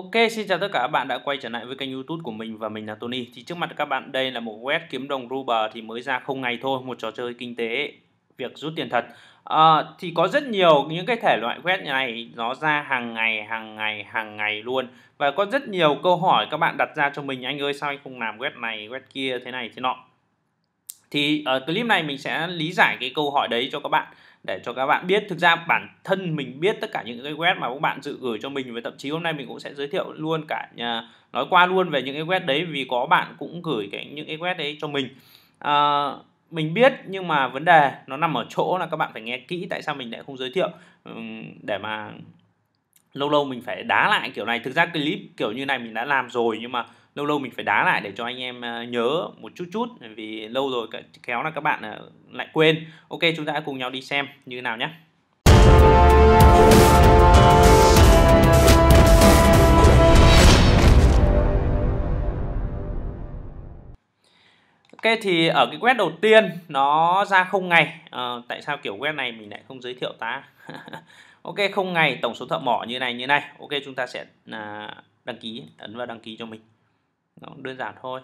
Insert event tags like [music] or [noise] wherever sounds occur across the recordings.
Ok, xin chào tất cả các bạn đã quay trở lại với kênh youtube của mình và mình là Tony Thì trước mặt các bạn đây là một web kiếm đồng Ruber thì mới ra không ngày thôi Một trò chơi kinh tế, việc rút tiền thật à, Thì có rất nhiều những cái thể loại web này nó ra hàng ngày, hàng ngày, hàng ngày luôn Và có rất nhiều câu hỏi các bạn đặt ra cho mình Anh ơi sao anh không làm web này, web kia, thế này, thế nọ Thì ở ờ, clip này mình sẽ lý giải cái câu hỏi đấy cho các bạn để cho các bạn biết thực ra bản thân mình biết tất cả những cái web mà các bạn dự gửi cho mình và thậm chí hôm nay mình cũng sẽ giới thiệu luôn cả nhà, nói qua luôn về những cái web đấy vì có bạn cũng gửi cái những cái web đấy cho mình à, mình biết nhưng mà vấn đề nó nằm ở chỗ là các bạn phải nghe kỹ tại sao mình lại không giới thiệu để mà lâu lâu mình phải đá lại kiểu này thực ra clip kiểu như này mình đã làm rồi nhưng mà lâu lâu mình phải đá lại để cho anh em ờ, nhớ một chút chút vì lâu rồi kéo là các bạn ờ, lại quên ok chúng ta cùng nhau đi xem như thế nào nhé Ok thì ở cái web đầu tiên nó ra không ngày à, ờ, tại sao kiểu web này mình lại không giới thiệu ta [laughs] ok không ngày tổng số thợ mỏ như này như này ok chúng ta sẽ là đăng ký ấn vào đăng ký cho mình nó đơn giản thôi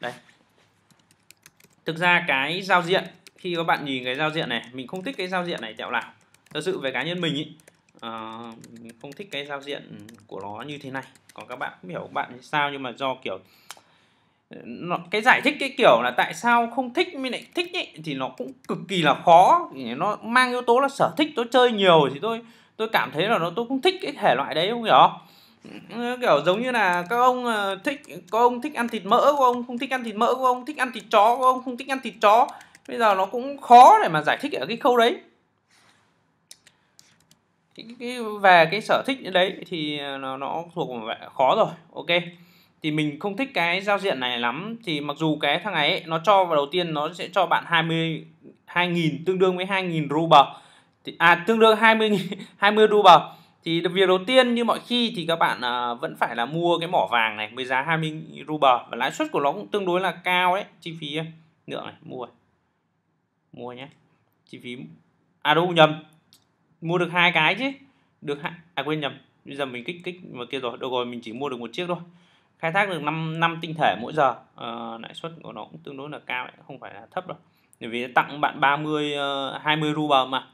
đây thực ra cái giao diện khi các bạn nhìn cái giao diện này mình không thích cái giao diện này tẹo nào thật sự về cá nhân mình ý, uh, không thích cái giao diện của nó như thế này còn các bạn không hiểu bạn sao nhưng mà do kiểu nó, cái giải thích cái kiểu là tại sao không thích mới lại thích ấy, thì nó cũng cực kỳ là khó nó mang yếu tố là sở thích tôi chơi nhiều thì tôi tôi cảm thấy là nó tôi cũng thích cái thể loại đấy không hiểu kiểu giống như là các ông ờ, thích có ông thích ăn thịt mỡ của ông không thích ăn thịt mỡ của ông thích ăn thịt chó của ông không thích ăn thịt chó bây giờ nó cũng khó để mà giải thích ở cái khâu đấy cái, cái, về cái sở thích đấy thì ờ, nó nó thuộc khó rồi ok thì mình không thích cái giao diện này lắm thì mặc dù cái thằng ấy, nó cho vào đầu tiên nó sẽ cho bạn 20 2000 tương đương với 2000 ruble thì à tương đương 20 20 [laughs] ruble thì việc đầu tiên như mọi khi thì các bạn à, vẫn phải là mua cái mỏ vàng này với giá 20 ruble và lãi suất của nó cũng tương đối là cao đấy chi phí ấy. À, lượng này mua mua nhé chi phí à đâu nhầm mua được hai cái chứ được hai à quên nhầm bây giờ mình kích kích vào kia rồi đâu rồi mình chỉ mua được một chiếc thôi khai thác được 5, 5 tinh thể mỗi giờ uh, lãi suất của nó cũng tương đối là cao đấy, không phải là thấp đâu bởi vì tặng bạn 30 uh, 20 ruble mà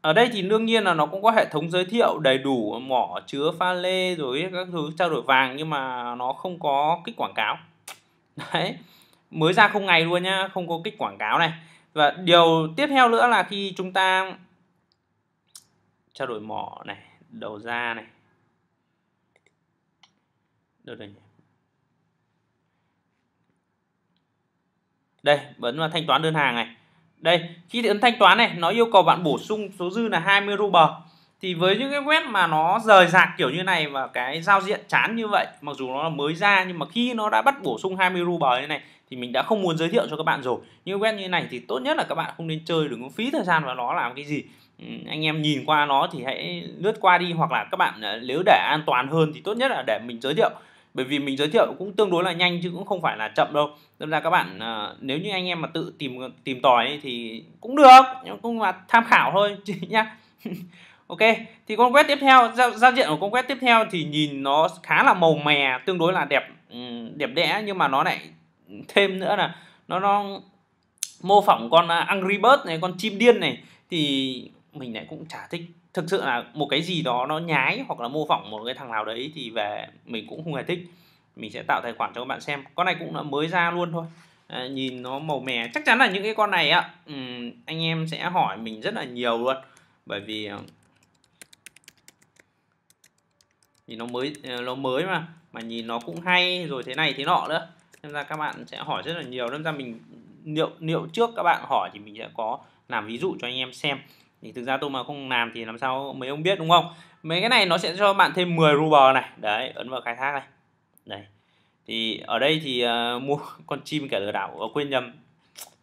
ở đây thì đương nhiên là nó cũng có hệ thống giới thiệu đầy đủ mỏ chứa pha lê rồi các thứ trao đổi vàng nhưng mà nó không có kích quảng cáo đấy mới ra không ngày luôn nhá không có kích quảng cáo này và điều tiếp theo nữa là khi chúng ta trao đổi mỏ này đầu ra này được rồi nhỉ đây bấm vào thanh toán đơn hàng này đây khi ấn thanh toán này nó yêu cầu bạn bổ sung số dư là 20 ruble thì với những cái web mà nó rời rạc kiểu như này và cái giao diện chán như vậy mặc dù nó mới ra nhưng mà khi nó đã bắt bổ sung 20 ruble như này thì mình đã không muốn giới thiệu cho các bạn rồi nhưng web như này thì tốt nhất là các bạn không nên chơi đừng có phí thời gian vào nó làm cái gì ừ, anh em nhìn qua nó thì hãy lướt qua đi hoặc là các bạn ờ, nếu để an toàn hơn thì tốt nhất là để mình giới thiệu bởi vì mình giới thiệu cũng tương đối là nhanh chứ cũng không phải là chậm đâu nên ra các bạn à, nếu như anh em mà tự tìm tìm tòi thì cũng được nhưng cũng là tham khảo thôi [laughs] chứ nhá [laughs] ok thì con quét tiếp theo giao, giao diện của con quét tiếp theo thì nhìn nó khá là màu mè tương đối là đẹp ừ, đẹp đẽ nhưng mà nó lại thêm nữa là nó nó mô phỏng con à, Angry Bird này con chim điên này thì mình lại cũng chả thích thực sự là một cái gì đó nó nhái hoặc là mô phỏng một cái thằng nào đấy thì về mình cũng không hề thích mình sẽ tạo tài khoản cho các bạn xem con này cũng là mới ra luôn thôi à, nhìn nó màu mè chắc chắn là những cái con này á um, anh em sẽ hỏi mình rất là nhiều luôn bởi vì ờ, nhìn nó mới ờ, nó mới mà mà nhìn nó cũng hay rồi thế này thế nọ nữa nên ra các bạn sẽ hỏi rất là nhiều nên ra mình liệu liệu trước các bạn hỏi thì mình sẽ có làm ví dụ cho anh em xem thì thực ra tôi mà không làm thì làm sao mấy ông biết đúng không mấy cái này nó sẽ cho bạn thêm 10 ruble này đấy ấn vào khai thác này đây thì ở đây thì uh, mua [laughs] con chim kẻ lừa đảo uh, quên nhầm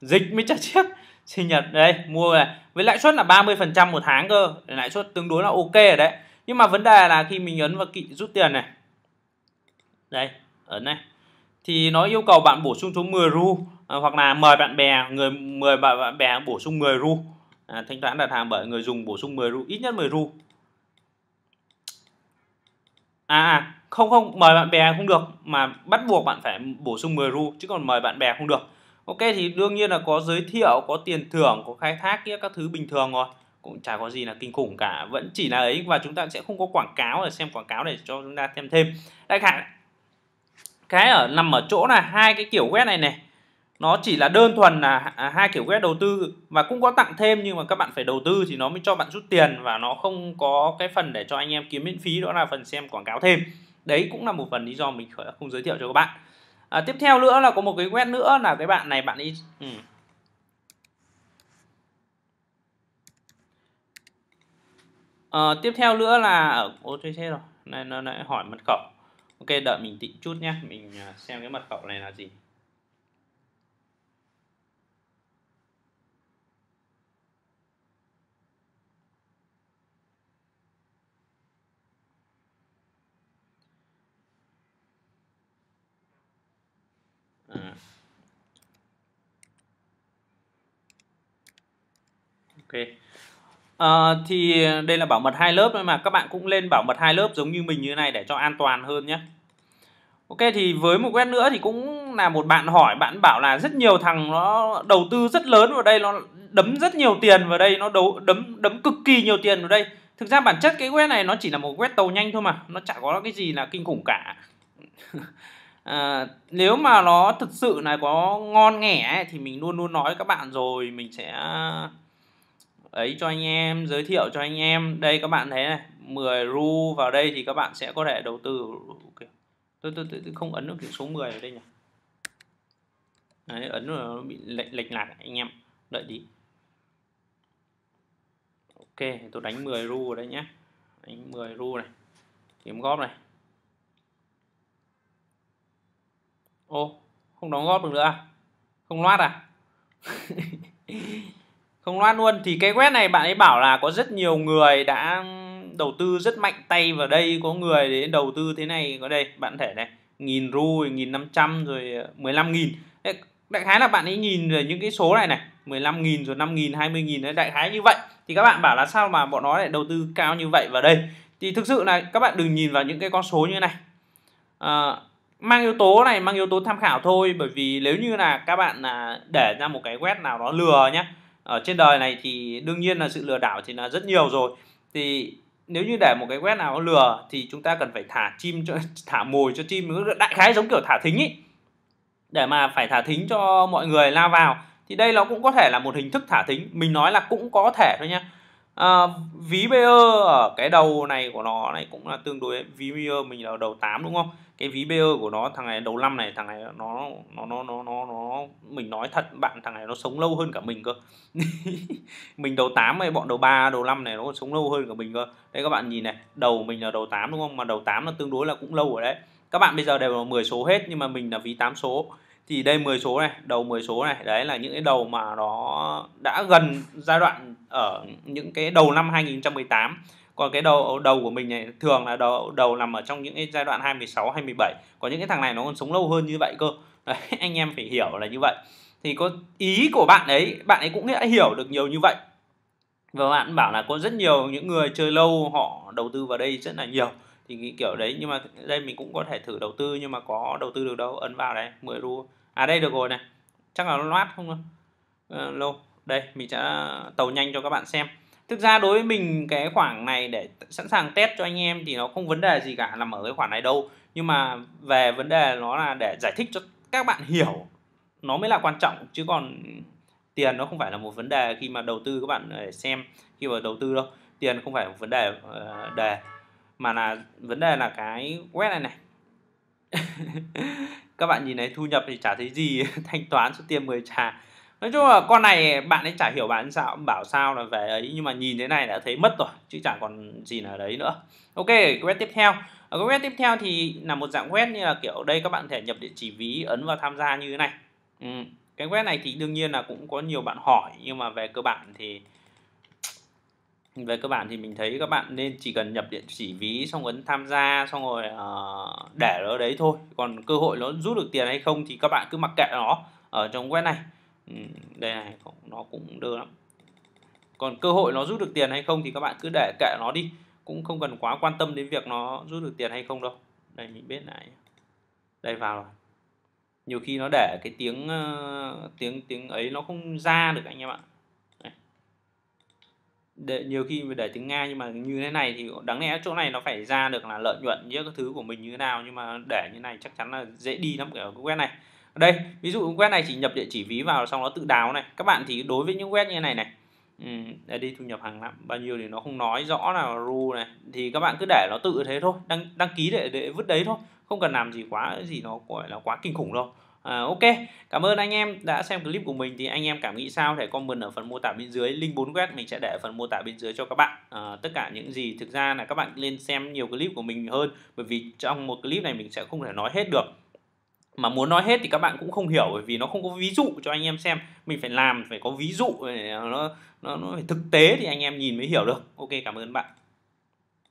dịch mới chả chiếc [laughs] sinh nhật đây mua này với lãi suất là 30 phần trăm một tháng cơ lãi suất tương đối là ok ở đấy nhưng mà vấn đề là khi mình ấn vào kỵ rút tiền này đây ấn này thì nó yêu cầu bạn bổ sung số 10 ru ờ, hoặc là mời bạn bè người mời bạn bè bổ sung 10 ru à, thanh toán đặt hàng bởi người dùng bổ sung 10 ru ít nhất 10 ru à, à, không không mời bạn bè không được mà bắt buộc bạn phải bổ sung 10 ru chứ còn mời bạn bè không được ok thì đương nhiên là có giới thiệu có tiền thưởng có khai thác kia các thứ bình thường rồi cũng chả có gì là kinh khủng cả vẫn chỉ là ấy và chúng ta sẽ không có quảng cáo để xem quảng cáo để cho chúng ta thêm thêm đại khái cái ở nằm ở chỗ là hai cái kiểu web này này nó chỉ là đơn thuần là à, hai kiểu ghét đầu tư và cũng có tặng thêm nhưng mà các bạn phải đầu tư thì nó mới cho bạn rút tiền và nó không có cái phần để cho anh em kiếm miễn phí đó là phần xem quảng cáo thêm đấy cũng là một phần lý do mình không giới thiệu cho các bạn à, tiếp theo nữa là có một cái web nữa là cái bạn này bạn ấy ừ. à, tiếp theo nữa là ở ờ, otc rồi này nó lại hỏi mật khẩu ok đợi mình tịnh chút nhé mình à, xem cái mật khẩu này là gì ok à, thì đây là bảo mật hai lớp mà các bạn cũng lên bảo mật hai lớp giống như mình như thế này để cho an toàn hơn nhé ok thì với một web nữa thì cũng là một bạn hỏi bạn bảo là rất nhiều thằng nó đầu tư rất lớn vào đây nó đấm rất nhiều tiền vào đây nó đấu đấm đấm cực kỳ nhiều tiền vào đây thực ra bản chất cái web này nó chỉ là một web tàu nhanh thôi mà nó chả có cái gì là kinh khủng cả à, [laughs] nếu mà nó thực sự là có ngon nghẻ ấy, thì mình luôn luôn nói với các bạn rồi mình sẽ ấy cho anh em giới thiệu cho anh em đây các bạn thấy này 10 ru vào đây thì các bạn sẽ có thể đầu tư okay. tôi, tôi, tôi, tôi không ấn được cái số 10 ở đây nhỉ Đấy, ấn rồi nó bị lệch, lệch lạc anh em đợi tí ok tôi đánh 10 ru ở đây nhé đánh 10 ru này kiếm góp này ô không đóng góp được nữa à? không loát à [laughs] không loan luôn thì cái web này bạn ấy bảo là có rất nhiều người đã đầu tư rất mạnh tay vào đây có người đến đầu tư thế này có đây bạn thể này nghìn ru nghìn năm trăm rồi ờ, mười lăm nghìn đại khái là bạn ấy nhìn về những cái số này này 15 nghìn rồi 5 nghìn 20 nghìn đại khái như vậy thì các bạn bảo là sao mà bọn nó lại đầu tư cao như vậy vào đây thì thực sự là các bạn đừng nhìn vào những cái con số như này à, mang yếu tố này mang yếu tố tham khảo thôi bởi vì nếu như là các bạn là để ra một cái web nào đó lừa nhé ở trên đời này thì đương nhiên là sự lừa đảo thì là rất nhiều rồi thì nếu như để một cái web nào lừa thì chúng ta cần phải thả chim cho [laughs] thả mồi cho chim đại khái giống kiểu thả thính ý để mà phải thả thính cho mọi người lao vào thì đây nó cũng có thể là một hình thức thả thính mình nói là cũng có thể thôi nha à, ví BE ở cái đầu này của nó này cũng là tương đối ví BE mình là đầu 8 đúng không cái ví BE của nó thằng này đầu năm này thằng này nó nó nó nó nó nó mình nói thật bạn thằng này nó sống lâu hơn cả mình cơ [laughs] mình đầu 8 này bọn đầu 3 đầu 5 này nó sống lâu hơn cả mình cơ đấy các bạn nhìn này đầu mình là đầu 8 đúng không mà đầu 8 là tương đối là cũng lâu rồi đấy các bạn bây giờ đều là 10 số hết nhưng mà mình là ví 8 số thì đây 10 số này đầu 10 số này đấy là những cái đầu mà nó đã gần giai đoạn ở những cái đầu năm 2018 còn cái đầu đầu của mình này thường là đầu đầu nằm ở trong những cái giai đoạn 2016 27 có những cái thằng này nó còn sống lâu hơn như vậy cơ [laughs] đấy, anh em phải hiểu là như vậy thì có ý của bạn ấy bạn ấy cũng đã hiểu được nhiều như vậy và bạn bảo là có rất nhiều những người chơi lâu họ đầu tư vào đây rất là nhiều thì nghĩ kiểu đấy nhưng mà đây mình cũng có thể thử đầu tư nhưng mà có đầu tư được đâu ấn vào đây 10 ru à đây được rồi này chắc là nó loát không uh, lô đây mình sẽ tàu nhanh cho các bạn xem thực ra đối với mình cái khoảng này để sẵn sàng test cho anh em thì nó không vấn đề gì cả nằm ở cái khoản này đâu nhưng mà về vấn đề nó là để giải thích cho các bạn hiểu nó mới là quan trọng chứ còn tiền nó không phải là một vấn đề khi mà đầu tư các bạn để xem khi mà đầu tư đâu tiền không phải một vấn đề ờ, đề mà là vấn đề là cái web này này [laughs] các bạn nhìn thấy thu nhập thì chả thấy gì [laughs] thanh toán số tiền 10 trà nói chung là con này bạn ấy chả hiểu bạn sao bảo sao là về ấy nhưng mà nhìn thế này đã thấy mất rồi chứ chẳng còn gì nào đấy nữa ok web tiếp theo ở cái web tiếp theo thì là một dạng web như là kiểu đây các bạn thể nhập địa chỉ ví ấn vào tham gia như thế này ừ. cái web này thì đương nhiên là cũng có nhiều bạn hỏi nhưng mà về cơ bản thì về cơ bản thì mình thấy các bạn nên chỉ cần nhập địa chỉ ví xong ấn tham gia xong rồi uh, để nó đấy thôi còn cơ hội nó rút được tiền hay không thì các bạn cứ mặc kệ nó ở trong web này ừ, đây này nó cũng đưa lắm còn cơ hội nó rút được tiền hay không thì các bạn cứ để kệ nó đi cũng không cần quá quan tâm đến việc nó rút được tiền hay không đâu đây mình biết này đây vào rồi nhiều khi nó để cái tiếng uh, tiếng tiếng ấy nó không ra được anh em ạ để nhiều khi mình để tiếng nga nhưng mà như thế này thì đáng lẽ chỗ này nó phải ra được là lợi nhuận những cái thứ của mình như thế nào nhưng mà để như này chắc chắn là dễ đi lắm ở cái web này ở đây ví dụ web này chỉ nhập địa chỉ ví vào xong nó tự đào này các bạn thì đối với những web như này này Ừ, ở thu nhập hàng năm bao nhiêu thì nó không nói rõ là ru này thì các bạn cứ để nó tự thế thôi đăng đăng ký để, để vứt đấy thôi không cần làm gì quá gì nó gọi là quá kinh khủng đâu À, ok, cảm ơn anh em đã xem clip của mình thì anh em cảm nghĩ sao thể comment ở phần mô tả bên dưới link 4 web mình sẽ để ở phần mô tả bên dưới cho các bạn à, tất cả những gì thực ra là các bạn nên xem nhiều clip của mình hơn bởi vì trong một clip này mình sẽ không thể nói hết được mà muốn nói hết thì các bạn cũng không hiểu bởi vì nó không có ví dụ cho anh em xem mình phải làm phải có ví dụ nó nó, nó phải thực tế thì anh em nhìn mới hiểu được ok cảm ơn bạn